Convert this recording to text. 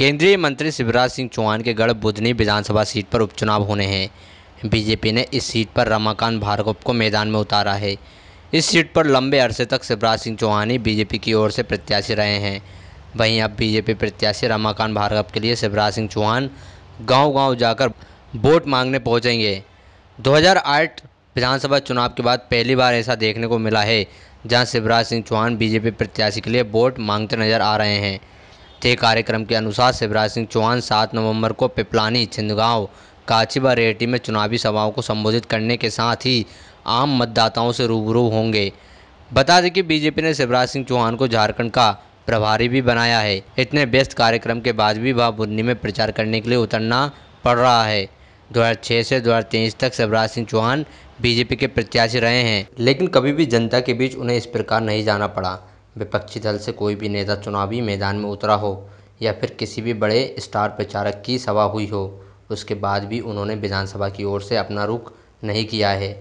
केंद्रीय मंत्री शिवराज सिंह चौहान के गढ़ बुधनी विधानसभा सीट पर उपचुनाव होने हैं बीजेपी ने इस सीट पर रमाकांत भार्गव को मैदान में उतारा है इस सीट पर लंबे अरसे तक शिवराज सिंह चौहान ही बीजेपी की ओर से प्रत्याशी रहे हैं वहीं अब बीजेपी प्रत्याशी रमाकांत भार्गव के लिए शिवराज सिंह चौहान गांव-गांव जाकर वोट मांगने पहुंचेंगे 2008 विधानसभा चुनाव के बाद पहली बार ऐसा देखने को मिला है जहां शिवराज सिंह चौहान बीजेपी प्रत्याशी के लिए वोट मांगते नजर आ रहे हैं थे कार्यक्रम के अनुसार शिवराज सिंह चौहान सात नवंबर को पिपलानी छिंदगांव कांची व में चुनावी सभाओं को संबोधित करने के साथ ही आम मतदाताओं से रूबरू होंगे बता दें कि बीजेपी ने शिवराज सिंह चौहान को झारखंड का प्रभारी भी बनाया है इतने व्यस्त कार्यक्रम के बाद भी वह बुन्नी में प्रचार करने के लिए उतरना पड़ रहा है 2006 से 2023 तक शिवराज सिंह चौहान बीजेपी के प्रत्याशी रहे हैं लेकिन कभी भी जनता के बीच उन्हें इस प्रकार नहीं जाना पड़ा विपक्षी दल से कोई भी नेता चुनावी मैदान में उतरा हो या फिर किसी भी बड़े स्टार प्रचारक की सभा हुई हो उसके बाद भी उन्होंने विधानसभा की ओर से अपना रुख नहीं किया है